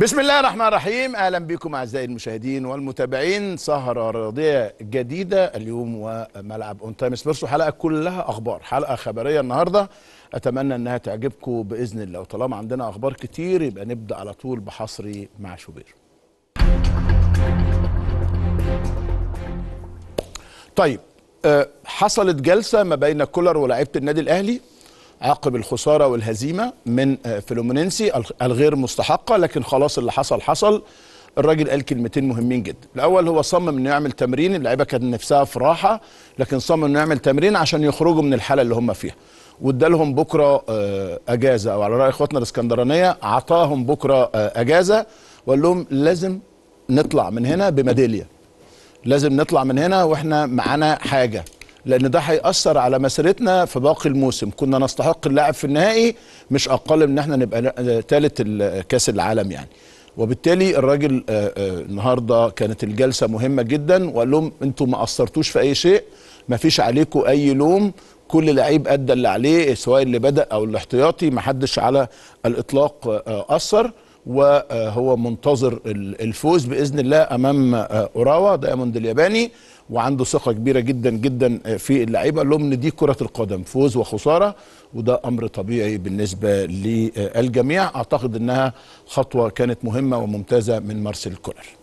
بسم الله الرحمن الرحيم اهلا بكم اعزائي المشاهدين والمتابعين سهره رياضيه جديده اليوم وملعب اون تايم سبيرسو حلقه كلها اخبار حلقه خبريه النهارده اتمنى انها تعجبكم باذن الله وطالما عندنا اخبار كتير يبقى نبدا على طول بحصري مع شوبير طيب آه، حصلت جلسه ما بين كولر ولاعيبه النادي الاهلي عقب الخساره والهزيمه من آه، فلومينينسي الغير مستحقه لكن خلاص اللي حصل حصل الراجل قال كلمتين مهمين جدا الاول هو صمم انه يعمل تمرين اللعيبه كانت نفسها في راحه لكن صمم انه يعمل تمرين عشان يخرجوا من الحاله اللي هم فيها وادالهم بكره آه، اجازه او على راي اخواتنا الاسكندرانيه عطاهم بكره آه، اجازه وقال لهم لازم نطلع من هنا بميداليه لازم نطلع من هنا واحنا معانا حاجه لان ده هيأثر على مسيرتنا في باقي الموسم كنا نستحق اللاعب في النهائي مش اقل من ان احنا نبقى ثالث كاس العالم يعني وبالتالي الراجل النهارده كانت الجلسه مهمه جدا وقال لهم انتوا ما قصرتوش في اي شيء ما فيش عليكم اي لوم كل لعيب ادى اللي عليه سواء اللي بدا او الاحتياطي ما حدش على الاطلاق قصر وهو منتظر الفوز باذن الله امام اوراوا دايموند الياباني وعنده ثقه كبيره جدا جدا في اللعيبه لهم ان دي كره القدم فوز وخساره وده امر طبيعي بالنسبه للجميع اعتقد انها خطوه كانت مهمه وممتازه من مارسيل كولر